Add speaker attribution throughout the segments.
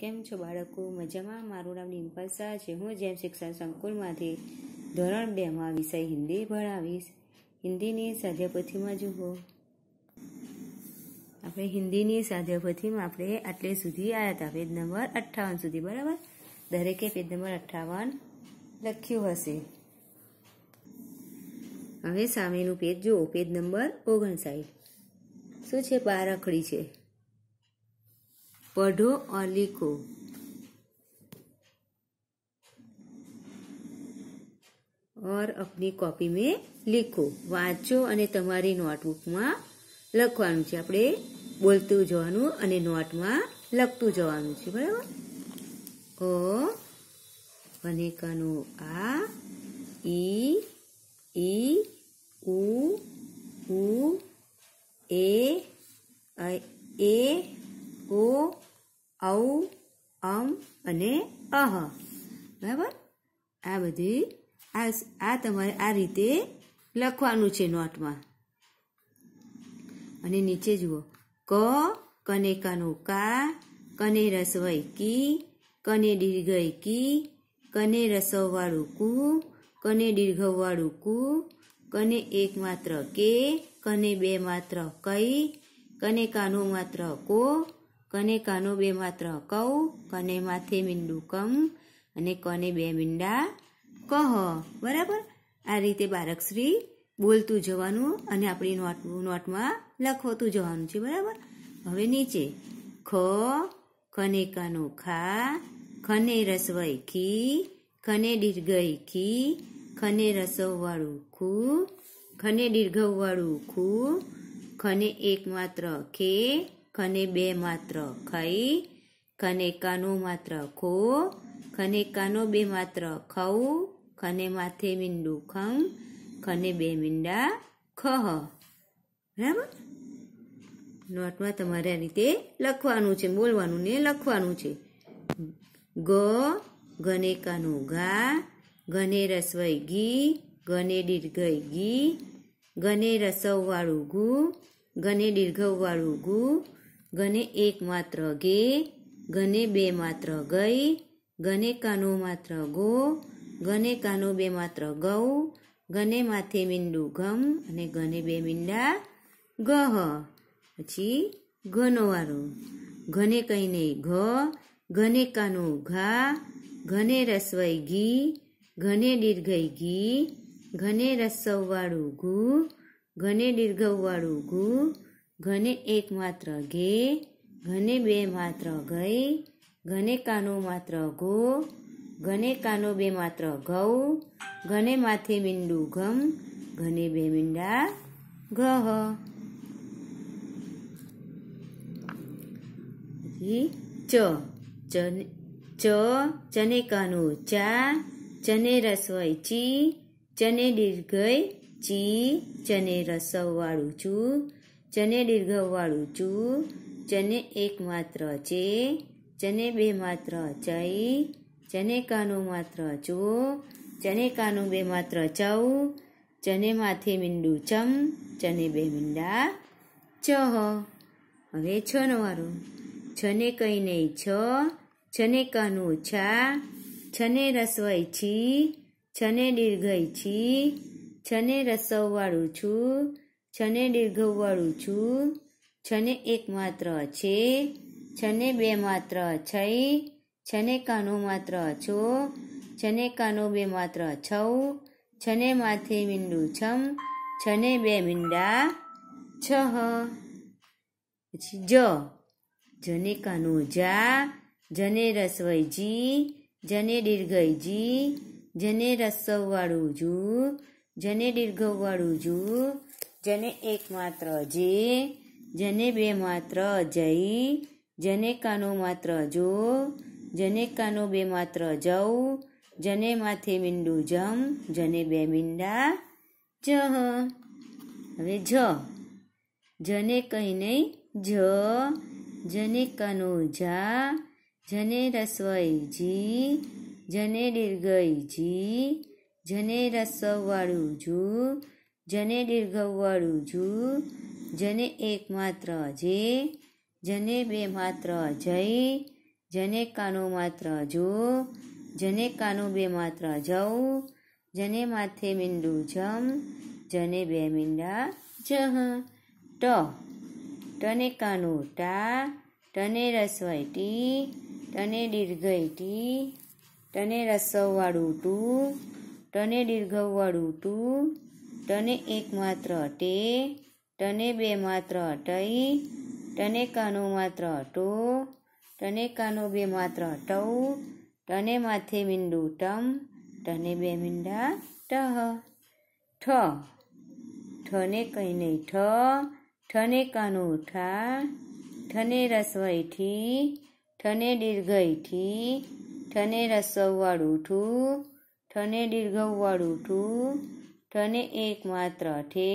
Speaker 1: કેમ છો બાળકો મજામાં મારું નામ ડિમ્પલ શાહ છે હું જેમ શિક્ષણ સંકુલમાંથી ધોરણ બેમાં વિષય હિન્દી ભણાવીશ હિન્દીની સાધ્યપોથીમાં જુઓ આપણે હિન્દીની સાધ્યપોથીમાં આપણે આટલે સુધી આવ્યા હતા પેજ નંબર અઠ્ઠાવન સુધી બરાબર દરેકે પેજ નંબર અઠ્ઠાવન લખ્યું હશે હવે સામેનું પેજ જુઓ પેજ નંબર ઓગણસાઠ શું છે પારખડી છે પઢો और लिखो और अपनी કોપી મેં લીખો વાંચો અને તમારી નોટબુકમાં લખવાનું છે આપણે બોલતું જવાનું અને નોટમાં લખતું જવાનું છે બરાબર ઓ અનેકાનું આ ઈ ઈ ઉ ઉ એ એ ઓ ઔ અમ અને અહ બરાબર આ બધી આ આ તમારે આ રીતે લખવાનું છે નોટમાં અને નીચે જુઓ ક કને કનો કા કને રસવાઈ કી કને દીર્ઘઈ કી કને રસવવાળું કુ કને દીર્ઘવવાળું કુ કને એક માત્ર કે કને બે માત્ર કઈ કને કાનો માત્ર કો કને કાનો બે માત્ર કૌ કને માથે મીંડું કમ અને કને બે મીંડા કહ બરાબર આ રીતે બાળકશ્રી બોલતું જવાનું અને આપણી નોટ નોટમાં લખવતું જવાનું છે બરાબર હવે નીચે ખ ખને કાનો ખા ખને રસવાઈ ખી ખને દીર્ઘઈ ખી ખને રસવવાળું ખુ ખને દીર્ઘવવાળું ખૂ ખને એકમાત્ર ખે ખને બે માત્ર ખઈ ખને કાનું માત્ર ખો ખને કાનો બે માત્ર ખઉ ખને માથે મીંડું ખંગ ખને બે મીંડા ખહ બરાબર નોટમાં તમારે આ રીતે લખવાનું છે બોલવાનું ને લખવાનું છે ગ ગને કાનું ઘા ગને રસવાઈ ઘી ગને દીર્ઘઈ ઘી ગને રસવવાળું ઘુ ગને દીર્ઘવવાળું ઘુ ગને એક માત્ર ગે ગને બે માત્ર ગઈ ગને કાનો માત્ર ગો ઘને કાનો બે માત્ર ગૌ ગને માથે મીંડું ઘમ અને ઘને બે મીંડા ગહ પછી ઘનો વારો ઘને કહીને ઘ ઘને કાનો ઘા ઘને રસવાઈ ઘી ઘને દીર્ઘઈ ઘી ઘને રસવવાળું ઘુ ઘને દીર્ઘવવાળું ઘુ ઘને એક માત્ર ઘે ઘને બે માત્ર ગઈ ઘને કાનો માત્ર ઘો ઘને કાનો બે માત્ર ઘઉ ઘને માથે મીંડું ઘમ ઘને બે મીંડા ઘહ ચ ચ ચને કાનો ચા ચને રસવાય ચી ચને દીર્ઘય ચી ચને રસવવાળું છું જને દીર્ઘવાળું ચુ ચને એક માત્ર ચે ચને બે માત્ર ચૈ જને કાનું માત્ર ચો જને કાનું બે માત્ર ચૌ જને માથે મીંડું ચમ ચને બે મીંડા ચ હવે છ નો વારો છને કંઈ નહીં છ છને કાનું છા છને રસવાઈ છી છને દીર્ઘઈ છી છને રસવવાળું છું છને દીર્ઘવાળું છું છને એક માત્ર છે છને બે માત્ર છે છને કાનો માત્ર છો છને કાનો બે માત્ર છૌ છને માથે મીંડું છમ છને બે મીંડા છ પછી જ જને કાનો જા જને રસવઈ જી જને દીર્ઘઈ જી જને રસવવાળું જુ જને દીર્ઘવાળું જુ જેને એક માત્ર જે જેને બે માત્ર જય જેને કાનો માત્ર જો જેને કાનો બે માત્ર જવું જને માથે મીંડું જમ જને બે મીંડા જ હવે જ જને કહી નહીં જ જને કનો જા જને રસવાઈ જી જને દીર્ઘઈ જી જને રસવાળું જુ જને દીર્ઘવાળું જુ જને એક માત્ર જે જને બે માત્ર જય જને કાનો માત્ર જો જને કાનું બે માત્ર જવું જને માથે મીંડું જમ જને બે મીંડા જહ ટ ટને કાનો ટા ટને રસવાઈ ટી ટને દીર્ઘઈ ટી ટને રસવવાળું ટુ ટને દીર્ઘવવાળું ટુ તને એક માત્ર અટે તને બે માત્ર ટઈ તને કાનો માત્ર ટો તને કાનો બે માત્ર ટઉ તને માથે મીંડું ટમ ટને બે મીંડા ટહ ઠ ઠને કંઈ નહીં ઠ ઠને કાનો ઠા ઠને રસવાઈ ઠને દીર્ઘઈ ઠને રસવવાળું ઠું ઠને દીર્ઘવવાળું ઠું ઠને એક માત્ર ઠે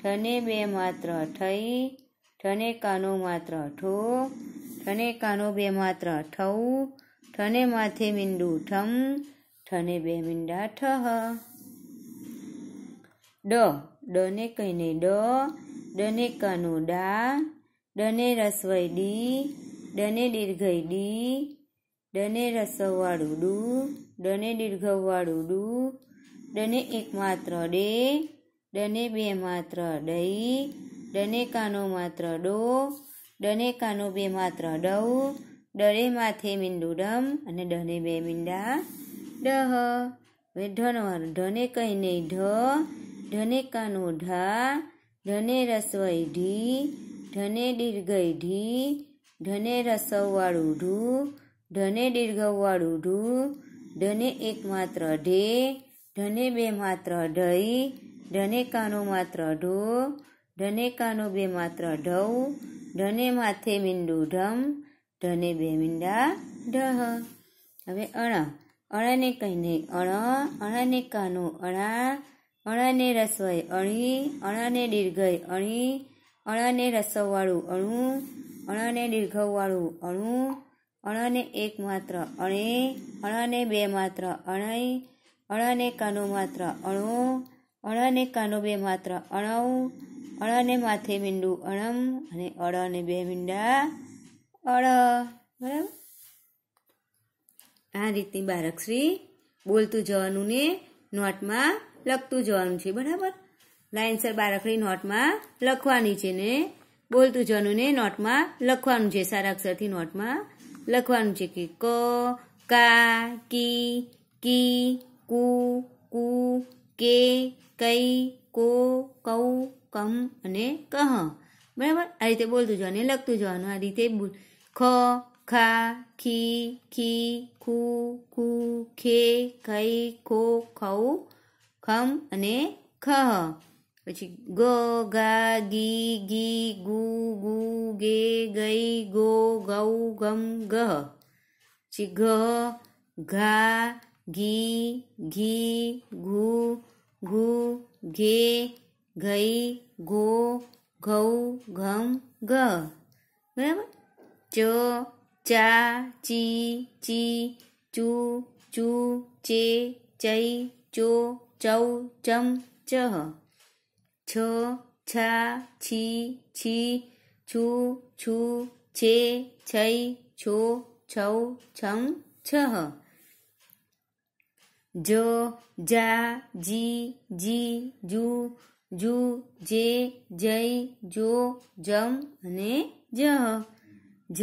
Speaker 1: ઠને બે માત્ર ઠઈ ઠને કાનો માત્ર ઠો ઠને કાનો બે માત્ર ઠવું ઠને માથે મીંડું ઠમ ઠને બે મીંડા ઠહ ડ ડને કહીને ડ ડને કાનો ડા ડને રસવઈ ડી ડને દીર્ઘઈ ડી ડને રસવાળું ડુ ડને દીર્ઘવાળું ડુ ડને એક માત્ર ડે ડને બે માત્ર ડઈ ડને કાનો માત્ર ડો ડને કાનો બે માત્ર ડઉ ડરે માથે મીંડું ડમ અને ડને બે મીંડા ડહ હવે ઢનો ઢને કહીને ઢ ઢને કાનો ઢા ઢને રસવાઈ ઢી ઢને દીર્ઘઈ ઢી ઢને રસવવાળું ઢૂ ઢને દીર્ઘવાળું ઢૂ ઢને એકમાત્ર ઢે ઢને બે માત્ર ઢઈ ઢનેકાનું માત્ર ઢો ઢનેકાનું બે માત્ર ઢવું ઢને માથે મીંડું ઢમ ઢને બે મીંડા ઢહ હવે અણ અણાને કહીને અણ અણને કાનું અણા અણને રસવાય અણી અણાને દીર્ઘય અણી અણને રસવવાળું અણું અણને દીર્ઘવવાળું અણું અણને એક માત્ર અણે અણને બે માત્ર અણય અણાને કાનો માત્ર અણુઓ અણાને કાનો બે માત્ર અણાવું અણાને માથે મીંડું અણમ અને અળને બે મીંડા અડ બરાબર આ રીતની બાળકશ્રી બોલતું જવાનું ને નોટમાં લખતું જવાનું છે બરાબર લાઇનસર બાળકની નોટમાં લખવાની છે ને બોલતું જવાનું ને નોટમાં લખવાનું છે સારા અક્ષરથી નોટમાં લખવાનું છે કે ક કા કી કી કુ કુ કે કઈ કો કૌ કમ અને કહ બરાબર આ રીતે બોલતું જવાનું લખતું જવાનું આ રીતે ખ ખા ખી ખી ખુ ખુ ખે ખઈ ખો ખઉ ખમ અને ખ પછી ગ ગા ગી ગી ગુ ગુ ગે ગઈ ગો ગૌ ગમ ગહ પછી ઘ ઘા घी घी घू घू घे घई घो ઘઉં ઘઉં ગ બરાબર ચ ચા ચી ચી ચુ ચુ ચે ચઈ ચો ચૌ ચમ ચહ છ છા છી છી છુ છુ છે છઈ છો છૌ છમ છહ જો જા જી જી જુ જુ જે જઈ જો જમ અને જ જ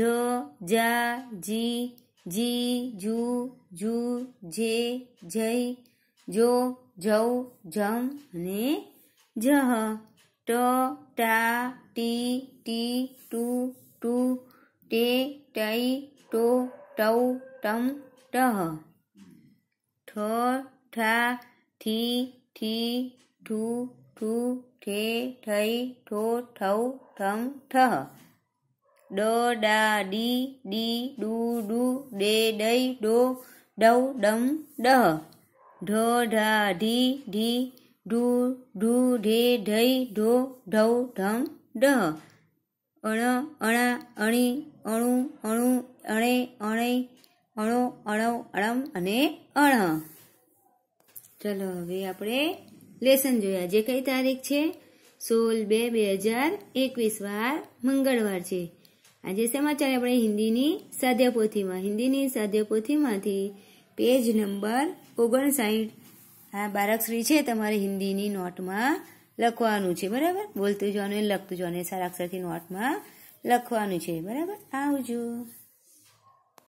Speaker 1: જા જી જી જુ જુ જે જઈ જો જવ જમ અને જહ ટ ટા ટી ટી ટુ ટુ ટે ટઈ ટો ટૌ ટમ ટહ ઠ ઠા થી થી ઠુ ઠુ ઠે ઠઈ ઠો ઠૌ ઠમ ઠહ ડ ડા ડી ડી ડુ ડુ ડે ડઈ ડો ડૌ ડમ ડહ ઢ ઢા ઢી ઢી ઢુ ઢુ ઢે ઢઈ ઢો ઢૌ ઢમ ડહ અણ અણા અણી અણુ અણુ અણે અણે અણો અણવ અણમ અને અણ ચલો હવે આપણે લેસન જોયા જે કઈ તારીખ છે સોળ બે બે હજાર એકવીસ વાર મંગળવાર છે આજે સમાચાર આપણે હિન્દીની સાધ્ય પોથીમાં હિન્દીની સાધ્ય પોથીમાંથી પેજ નંબર ઓગણસાઠ આ બાળકશ્રી છે તમારે હિન્દીની નોટમાં લખવાનું છે બરાબર બોલતું જવાનું લખતું જવાનું સારા અક્ષરથી નોટમાં લખવાનું છે બરાબર આવજો